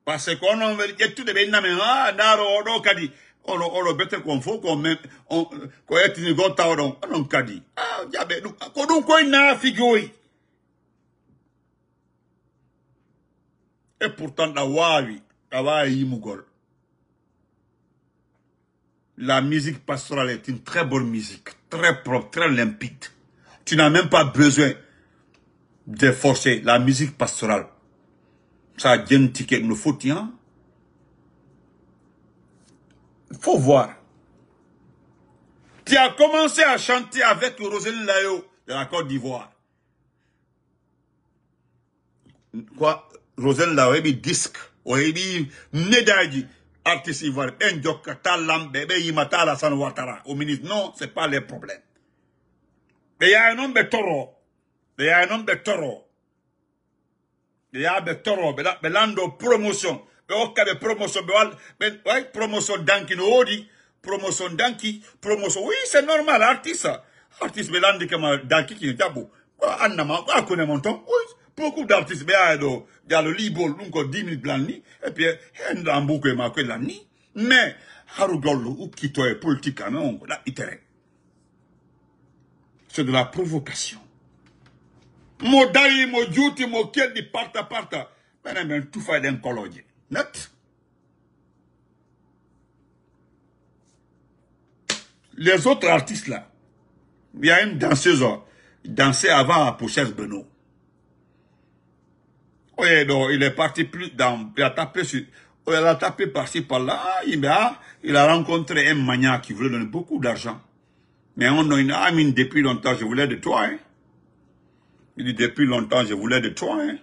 que kou Ah, veli le de On a, odo kadi. Olo, On a un faut on ni gota on kadi. A, jabe, pourtant La wawi, La la musique pastorale est une très bonne musique, très propre, très limpide. Tu n'as même pas besoin de forcer la musique pastorale. Ça a un ticket, nous faut Il faut voir. Tu as commencé à chanter avec Roselle Layo de la Côte d'Ivoire. Quoi? Roselyne Layo, il disque. Il médaille artiste ivoirien, Ndjoka, Talam, Bébé, Yimata, Alassane watara, au ministre. Non, c'est pas les problèmes. Mais il y a un homme de Il y a un homme de toro. Il y a un toro, Mais là, promotion. Mais au cas de promotion, mais promotion d'Anki, nous promotion d'Anki, promotion. Oui, c'est normal, artiste. Artiste, mais là, on que d'Anki qui est tabou. Quoi, Anna, quoi, connaît mon temps? Beaucoup d'artistes, mais il y a le libre, a 10 minutes et puis, il y a un de la mais, ou qui est politique, hein, C'est de la provocation. Mo mo parta, parta. Mais, ben, eh, ben, tout fait d'un Net? Les autres artistes là, il y a une danseuse, oh. dansait avant à Pochesse Benoît il est parti plus dans, il a tapé il a par-ci, par-là, il a, il a rencontré un mania qui voulait donner beaucoup d'argent. Mais on a une amine depuis longtemps, je voulais de toi, hein. Il dit, depuis longtemps, je voulais de toi, hein.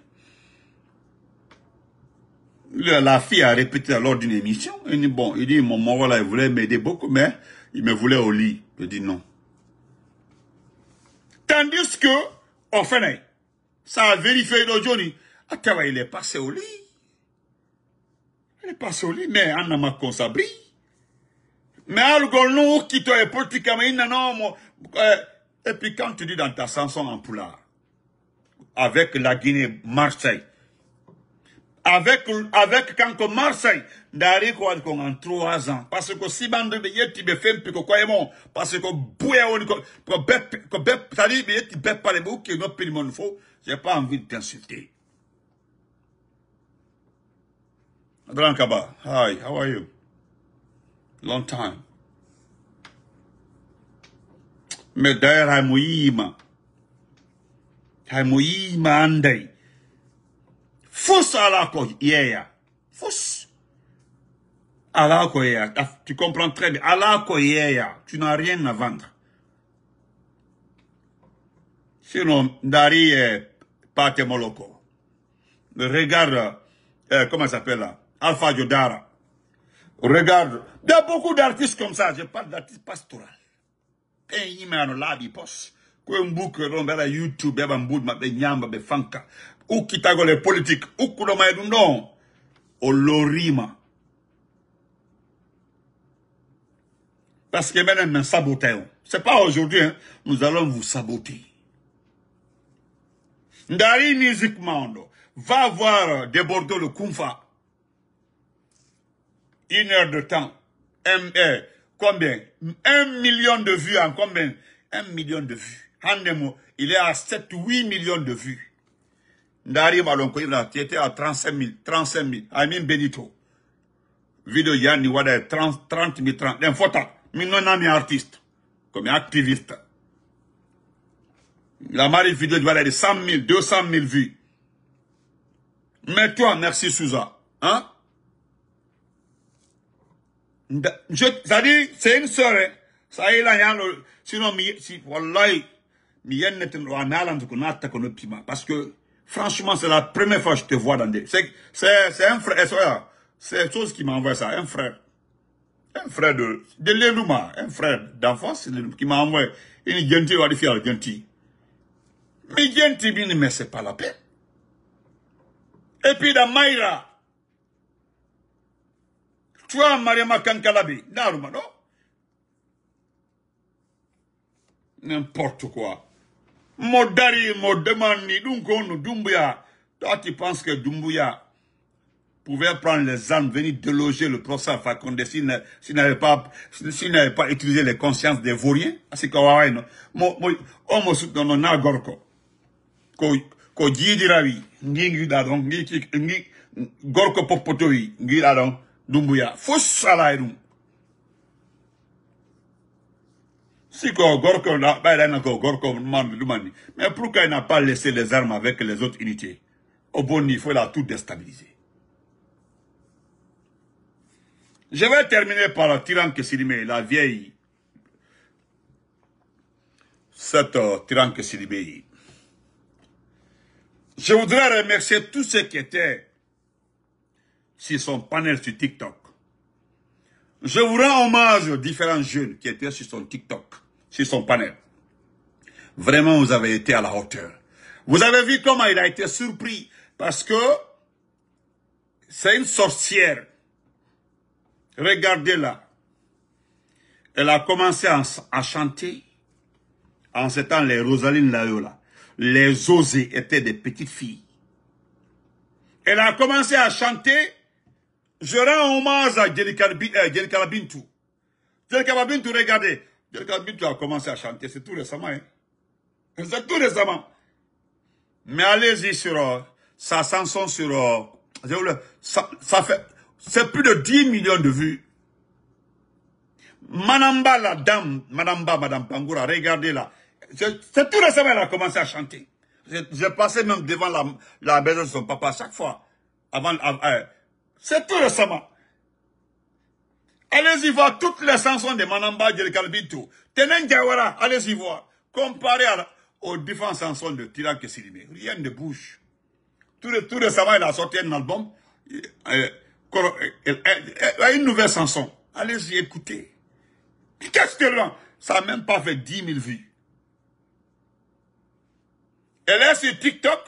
La fille a répété lors d'une émission. Il dit, bon, il dit, mon mari, il voulait m'aider beaucoup, mais il me voulait au lit. Je dis non. Tandis que, fait, ça a vérifié aujourd'hui a travail, il est passé au lit. Il est passé au lit, mais on a ma consabri. Mais algo nous qui te politiquement n'a euh, et puis quand tu dis dans ta chanson en poulard avec la Guinée Marseille avec avec quand Marseille dari ko en trois ans parce que si bande de tu be fais puis quoi mon parce que boue on ko bep que bep dit be tu bep pas les bouc que notre mon faut j'ai pas envie de t'insulter Adran Kaba, hi, how are you? Long time. Me dair hai muima. Hai muima andai. Fus alako yeya. Fus. Alako yeya. Tu comprends très bien. Alako yeya. Tu n'as rien à vendre. Sinon, Dari est pate moloko. Regarde, euh, comment ça s'appelle là? Alpha Jodara. Regarde, il y a beaucoup d'artistes comme ça, je parle d'artistes pastoraux. Et Peyi mano labi pos. Kwe mbuke rombela YouTube, eba mbud mabe nyamba be fanka. Ukitago t'agole politique, ukudoma edundon. Olorima. Parce que maintenant, nous sabotons. C'est pas aujourd'hui, hein. nous allons vous saboter. Ndari Nizikmando va voir déborder le Kumfa une heure de temps. Un, eh, combien Un million de vues en combien Un million de vues. Rendez-moi. il est à 7 8 millions de vues. Ndari Malonko, il était à 35 000, 35 000. Amin Benito. Vidéo Yanni Wada, 30, 30 000, 30 000. Fota, a ami artiste, comme activiste. La marie vidéo y a 100 000, 200 000 vues. Mais toi, merci Souza. Hein je, ça dit, c'est une sœur, hein. Ça y est, là, y a le, sinon, si, wallahi, parce que, franchement, c'est la première fois que je te vois dans des, c'est, c'est, un frère, eh, c'est chose qui m'envoie ça, un frère. Un frère de, de Lénouma, un frère d'enfance, qui m'a envoyé une gentille, va faire le gentille. Mais gentille, mais c'est pas la peine. Et puis, dans Maïra, Tuwa Mariama Kankalabi. non? N'importe quoi. Modari, Modemani, Dungono, Dumbuya. Toi, tu penses que Dumbuya pouvait prendre les armes, venir déloger le professeur Fakonde s'il n'avait pas, n'avait pas utilisé les consciences des vauriens. Ah, c'est quoi, non? On me soutient, on a gorko. Ko jidirawi, ngi ngi dadon, ngi gorko popotowi, ngi dadon. Dumbuya faut salaire nous. si ko gorko il y a un Dumani. mais pourquoi il n'a pas laissé les armes avec les autres unités au bon niveau il a tout déstabilisé je vais terminer par la tyran Sidimé, la vieille cette uh, tyran je voudrais remercier tous ceux qui étaient sur son panel sur TikTok. Je vous rends hommage aux différents jeunes qui étaient sur son TikTok, sur son panel. Vraiment, vous avez été à la hauteur. Vous avez vu comment il a été surpris parce que c'est une sorcière. Regardez-la. Elle a commencé à, chanter en ce temps les Rosaline Layola. Les osées étaient des petites filles. Elle a commencé à chanter je rends hommage à Jelikar Bintou. Euh, Kalabintu, Bintou, regardez. Jelikar Bintou a commencé à chanter, c'est tout récemment. Hein? C'est tout récemment. Mais allez-y sur euh, sa chanson sur... Euh, ça, fait... C'est plus de 10 millions de vues. Manamba, la dame, Manamba, Madame Pangoura, regardez là. C'est tout récemment qu'elle a commencé à chanter. J'ai passé même devant la, maison de son papa chaque fois. avant c'est tout récemment. Allez-y voir toutes les chansons de Manamba Djelkalbito. Tenen Jawara, allez-y voir. Comparé aux différentes chansons de Tirak Sirimé. Rien ne bouge. Tout, tout, récemment, il a sorti un album. a euh, euh, euh, une nouvelle chanson. Allez-y écouter. Qu'est-ce que là Ça n'a même pas fait 10 000 vues. Elle est sur TikTok.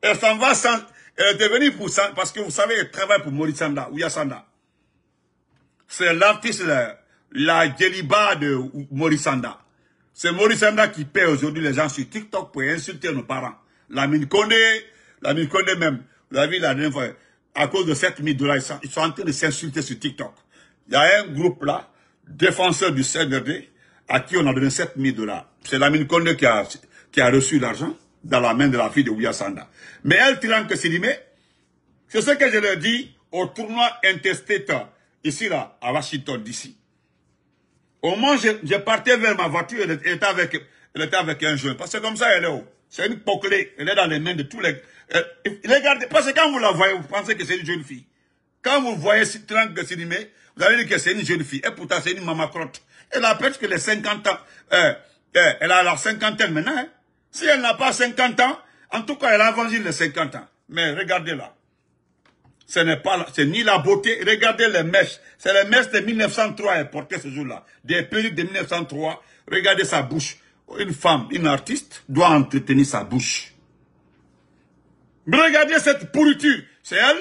Elle s'en va sans, elle est venue pour ça parce que vous savez, elle travaille pour Maurice Sanda, Ouyasanda. C'est l'artiste, la Jeliba de Maurice Sanda. C'est Maurice Sanda qui paie aujourd'hui les gens sur TikTok pour insulter nos parents. La mine Condé, la mine Condé même, vous avez la dernière fois, à cause de 7000 dollars, ils sont en train de s'insulter sur TikTok. Il y a un groupe là, défenseur du CNRD, à qui on a donné 7000 dollars. C'est la mine Condé qui a reçu l'argent dans la main de la fille de Ouyasanda. Mais elle, Triangle Sidime, c'est ce que je leur dis au tournoi Interstate, ici là, à Washington d'ici. Au moment où je, partais vers ma voiture, elle était avec, elle était avec un jeune. Parce que comme ça, elle est où C'est une poclée. Elle est dans les mains de tous les... Euh, regardez, parce que quand vous la voyez, vous pensez que c'est une jeune fille. Quand vous voyez Triangle Sidime, vous allez dire que c'est une jeune fille. Et pourtant, c'est une maman Elle a presque les 50 ans. Euh, euh, elle a la cinquantaine maintenant. Hein? Si elle n'a pas 50 ans, en tout cas, elle a vendu les 50 ans. Mais regardez-la. Ce n'est pas, c'est ni la beauté. Regardez les mèches. C'est les mèches de 1903 qu'elle portait ce jour-là. Des périodes de 1903. Regardez sa bouche. Une femme, une artiste, doit entretenir sa bouche. Regardez cette pourriture. C'est elle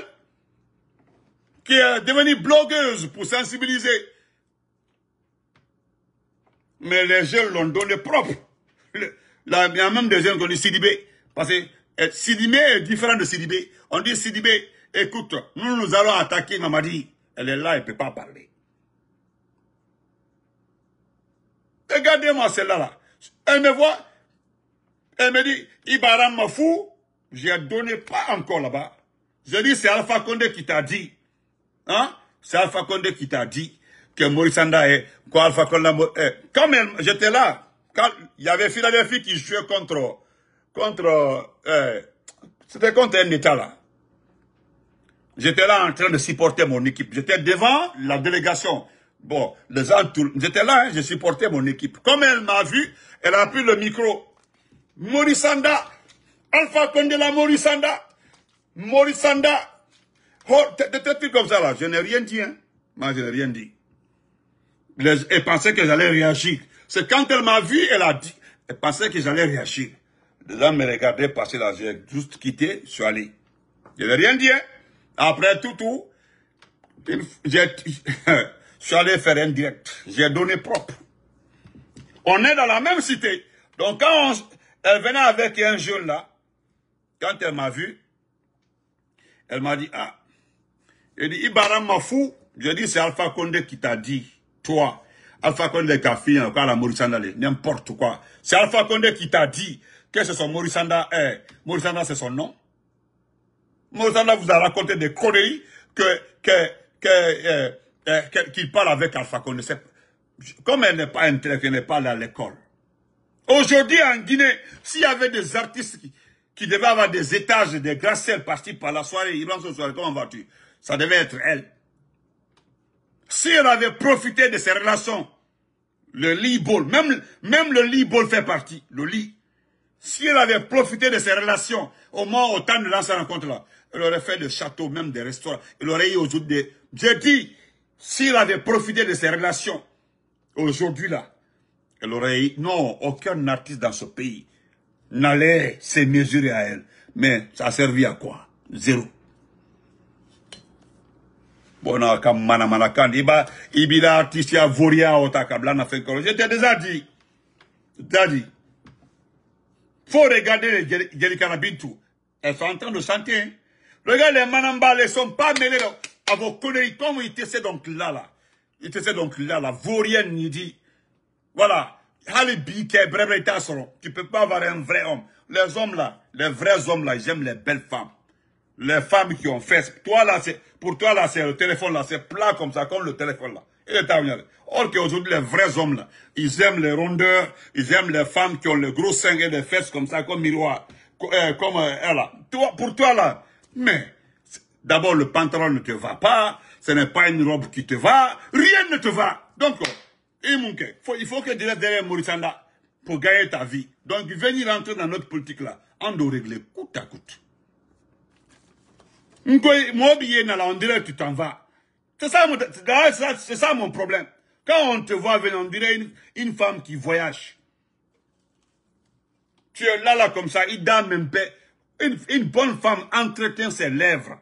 qui est devenue blogueuse pour sensibiliser. Mais les jeunes l'ont donné propre. Le, il y a même deuxième ont dit Sidibé. Parce que eh, Sidibé est différent de Sidibé. On dit Sidibé, écoute, nous, nous allons attaquer Mamadi. Elle est là, elle ne peut pas parler. Regardez-moi celle-là. Elle me voit, elle me dit, Ibaram m'a fou, j'ai donné pas encore là-bas. Je dis, c'est Alpha Condé qui t'a dit. Hein? C'est Alpha Condé qui t'a dit que Maurice Sanda est, quoi Alpha Condé, eh, j'étais là, il y avait Philadelphie qui jouait contre, contre, euh, c'était contre un État là. J'étais là en train de supporter mon équipe. J'étais devant la délégation. Bon, les tout. J'étais là, hein, je j'ai supporté mon équipe. Comme elle m'a vu, elle a pris le micro. Morisanda, Alpha Condé la Morisanda, Morisanda. Oh, des comme ça là. Je n'ai rien dit, hein. Moi, je n'ai rien dit. Elle pensait que j'allais réagir. C'est quand elle m'a vu, elle a dit, elle pensait que j'allais réagir. Les gens me regardaient passer là, j'ai juste quitté, je suis allé. Je n'ai rien dit. Hein. Après tout, tout, je suis allé faire un direct. J'ai donné propre. On est dans la même cité. Donc quand elle venait avec un jeune là, quand elle m'a vu, elle m'a dit, ah, elle dit, Ibaram m'a fou. Je dit, c'est Alpha Condé qui t'a dit, toi, Alpha Condé Gafi, encore la Morisanda. n'importe quoi. C'est Alpha Condé qui t'a dit que c'est son Morissanda. Eh, Morisanda, c'est son nom. Morissanda vous a raconté des conneries que, que, eh, eh, qu'il parle avec Alpha Condé. Comme elle n'est pas entrée, elle n'est pas allée à l'école. Aujourd'hui, en Guinée, s'il y avait des artistes qui, devaient avoir des étages, des gratte partis par la soirée, ils ce soirée, comment vas-tu Ça devait être elle. Si elle avait profité de ses relations le lit ball, même, même le lit ball fait partie, le lit. Si elle avait profité de ses relations au moment, au temps de lancer rencontre-là, elle aurait fait des châteaux, même des restaurants, elle aurait eu aujourd'hui des... J'ai dit, s'il avait profité de ses relations aujourd'hui là, elle aurait eu... Non, aucun artiste dans ce pays n'allait se mesurer à elle. Mais ça a servi à quoi Zéro bona kamana mana kandi ibila artiste ya voria otakabla na fait je t'ai déjà dit déjà dit faut regarder les Jelika elles sont en train de chanter hein. regardez les manamba elles sont pas mêlées à ah, vos conneries comme ils étaient donc là là ils étaient donc là là vaurienne il dit voilà tu ne tu peux pas avoir un vrai homme les hommes là les vrais hommes là j'aime les belles femmes les femmes qui ont fesses. toi là, c'est pour toi là, c'est le téléphone là, c'est plat comme ça, comme le téléphone là. Or qu'aujourd'hui, les vrais hommes là, ils aiment les rondeurs, ils aiment les femmes qui ont les gros seins et les fesses comme ça, comme miroir, euh, comme euh, elle là. Toi, pour toi là, mais d'abord le pantalon ne te va pas, ce n'est pas une robe qui te va, rien ne te va. Donc, euh, il faut, il faut que tu restes derrière Mourissanda pour gagner ta vie. Donc, venir rentrer dans notre politique là, on doit régler coûte à coûte on dirait tu t'en vas. C'est ça, ça, mon problème. Quand on te voit venir, on dirait une, femme qui voyage. Tu es là, là, comme ça, il donne même Une, bonne femme entretient ses lèvres.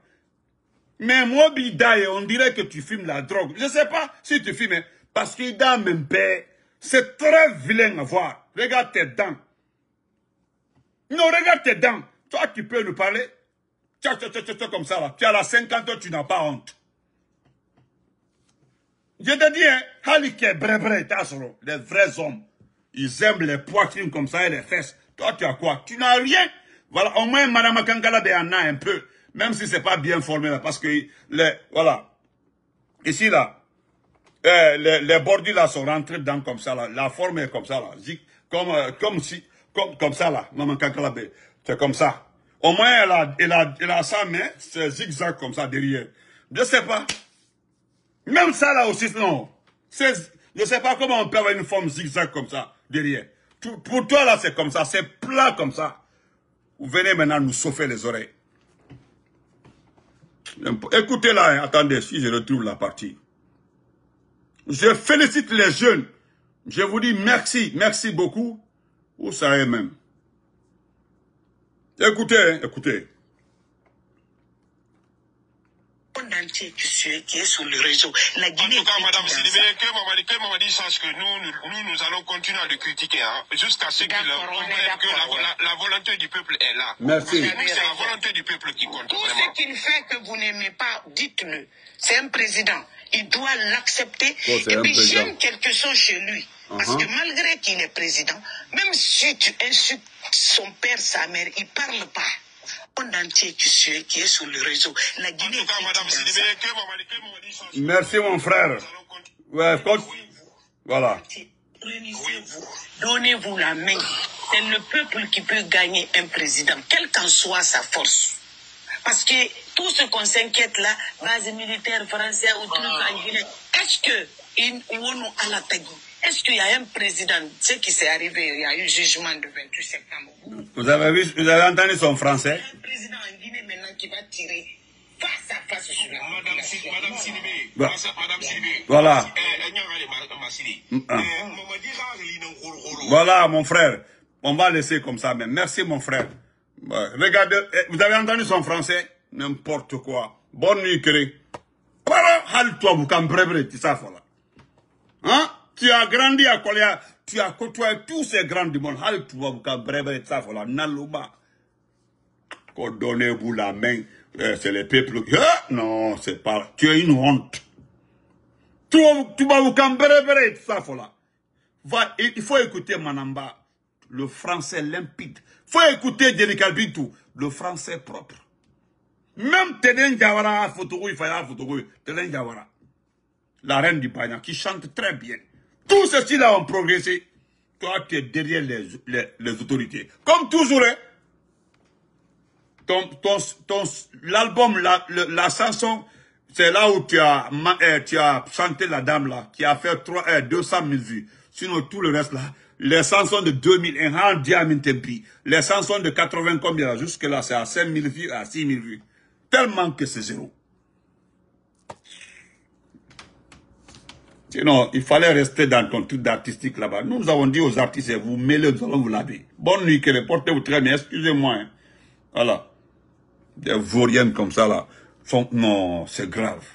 Mais on dirait que tu fumes la drogue. Je ne sais pas si tu fumes, hein, parce qu'il donne même paix. C'est très vilain à voir. Regarde tes dents. Non, regarde tes dents. Toi, tu peux nous parler. Tcha, tcha, comme ça là. Tu as la 50 ans, tu n'as pas honte. Je te dis, hein, bre, bre, tassero, les vrais hommes, ils aiment les poitrines comme ça et les fesses. Toi, tu as quoi Tu n'as rien. Voilà, au moins, Madame Kangala en a un peu. Même si ce n'est pas bien formé là, parce que, les, voilà. Ici là, euh, les, les bordures là sont rentrées dedans comme ça là. La forme est comme ça là. Comme, euh, comme si, comme, comme ça là. Maman Kangala c'est comme ça. Au moins, elle a, elle a, sa main, c'est zigzag comme ça derrière. Je sais pas. Même ça là aussi, non. Je sais pas comment on peut avoir une forme zigzag comme ça derrière. pour toi là, c'est comme ça, c'est plat comme ça. Vous venez maintenant nous sauver les oreilles. Écoutez là, hein. attendez, si je retrouve la partie. Je félicite les jeunes. Je vous dis merci, merci beaucoup. Vous savez même. Écoutez, écoutez. entier qui, qui est sur le réseau. La Guinée en tout cas, Madame Sidibé, que Mamadi, que ça sache que nous, nous, allons continuer à le critiquer hein, jusqu'à ce qu'il comprenne que la, la, volonté du peuple est là. Merci. C'est la volonté du peuple qui compte. Tout ce qu'il fait que vous n'aimez pas, dites-le. C'est un président. Il doit l'accepter. Oh, Et puis j'aime quelque chose chez lui. Parce uh-huh. que malgré qu'il est président, même si tu insultes son père, sa mère, ils ne parlent pas. On entier qui, qui est sur le réseau. La Guinée Merci, mon frère. Voilà. donnez-vous la main. C'est le peuple qui peut gagner un président, quelle qu'en soit sa force. Parce que tout ce qu'on s'inquiète là, base militaire française ou ah. ce que, à la est-ce qu'il y a un président, ce qui s'est arrivé, il y a eu jugement de 28 septembre. Vous avez, vu, vous avez entendu son français Il y a un président en Guinée maintenant qui va tirer face à face sur la Madame, Madame Sinibé, bah. Madame Sinibé. Voilà. Voilà, mon frère. On va laisser comme ça, mais merci, mon frère. Bah, regardez, eh, vous avez entendu son français N'importe quoi. Bonne nuit, Kéré. Para, toi vous cambrez, tu sais, voilà. Hein tu as grandi à Kolea. tu as côtoyé tous ces grands du monde. donnez-vous la main, eh, c'est les peuples. Eh, non, c'est pas. Tu es une honte. Tu vous Brebe, ça, Va, il faut écouter Manamba, le français limpide. Il faut écouter Jerika Bintou, le français propre. Même Teden Diawara, la reine du Bagna, qui chante très bien. Tout ceci-là ont progressé. Toi, tu es derrière les, autorités. Comme toujours, hein. ton, ton, ton l'album, la, la, chanson, c'est là où tu as, eh, tu as chanté la dame là, qui a fait 3, 200 000 vues. Sinon, tout le reste là, les chansons de 2000, en les chansons de 80 combien, jusque là, c'est à 5 000 vues, à 6 000 vues. Tellement que c'est zéro. Sinon, il fallait rester dans ton truc d'artistique là-bas. Nous avons dit aux artistes, vous mêlez, nous allons vous laver. Bonne nuit, que portez-vous très bien, excusez-moi. Hein. Voilà. Des vauriennes comme ça là. Non, c'est grave.